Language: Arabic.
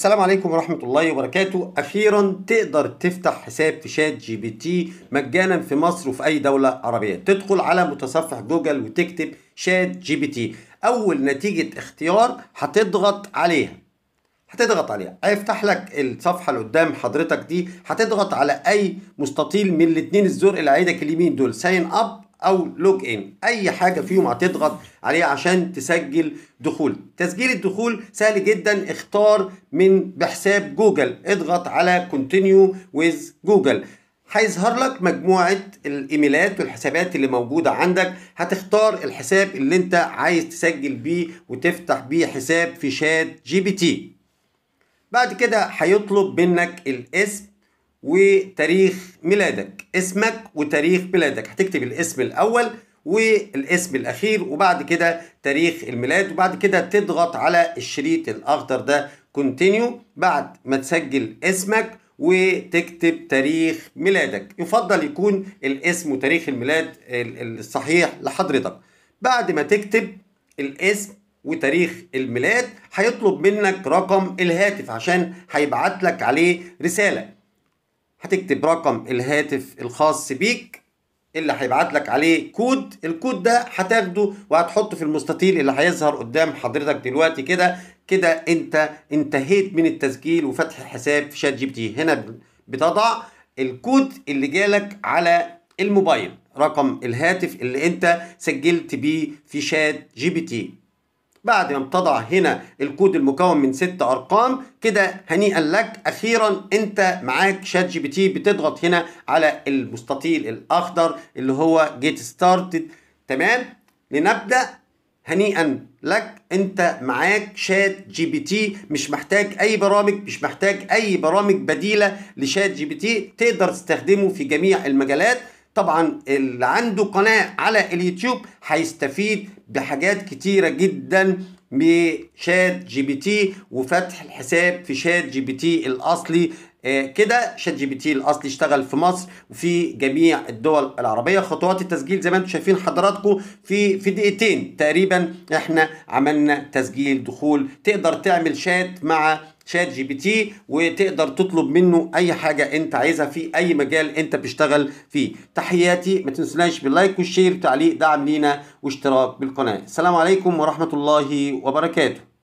السلام عليكم ورحمة الله وبركاته أخيرا تقدر تفتح حساب في شات جي بي تي مجانا في مصر وفي أي دولة عربية تدخل على متصفح جوجل وتكتب شات جي بي تي أول نتيجة اختيار هتضغط عليها هتضغط عليها هيفتح لك الصفحة اللي قدام حضرتك دي هتضغط على أي مستطيل من الاتنين الزرق اللي عيدك اليمين دول ساين أب او لوج ان اي حاجه فيهم هتضغط عليها عشان تسجل دخول تسجيل الدخول سهل جدا اختار من بحساب جوجل اضغط على كونتينيو ويز جوجل هيظهر لك مجموعة الايميلات والحسابات اللي موجودة عندك هتختار الحساب اللي انت عايز تسجل بيه وتفتح بيه حساب في شات جي بي تي بعد كده هيطلب منك الاسم وتاريخ ميلادك اسمك وتاريخ ميلادك هتكتب الاسم الاول والاسم الاخير وبعد كده تاريخ الميلاد وبعد كده تضغط على الشريط الاخضر ده كونتينيو بعد ما تسجل اسمك وتكتب تاريخ ميلادك يفضل يكون الاسم وتاريخ الميلاد الصحيح لحضرتك بعد ما تكتب الاسم وتاريخ الميلاد هيطلب منك رقم الهاتف عشان هيبعت لك عليه رساله هتكتب رقم الهاتف الخاص بيك اللي هيبعت لك عليه كود الكود ده هتاخده وهتحطه في المستطيل اللي هيظهر قدام حضرتك دلوقتي كده كده انت انتهيت من التسجيل وفتح حساب في شات جي بي تي هنا بتضع الكود اللي جالك على الموبايل رقم الهاتف اللي انت سجلت بيه في شات جي بي تي بعد ما بتضع هنا الكود المكون من ست ارقام كده هنيئا لك اخيرا انت معاك شات جي بي تي بتضغط هنا على المستطيل الاخضر اللي هو جيت ستارتد تمام لنبدا هنيئا لك انت معاك شات جي بي تي مش محتاج اي برامج مش محتاج اي برامج بديله لشات جي بي تي تقدر تستخدمه في جميع المجالات طبعا اللي عنده قناه على اليوتيوب هيستفيد بحاجات كتيره جدا بشات جي بي تي وفتح الحساب في شات جي بي تي الاصلي آه، كده شات جي بي تي الاصلي اشتغل في مصر وفي جميع الدول العربيه خطوات التسجيل زي ما انتم شايفين حضراتكم في في دقيقتين تقريبا احنا عملنا تسجيل دخول تقدر تعمل شات مع شات جي بي تي وتقدر تطلب منه اي حاجه انت عايزها في اي مجال انت بتشتغل فيه تحياتي ما تنسوناش باللايك والشير وتعليق دعم لينا واشتراك بالقناه السلام عليكم ورحمه الله وبركاته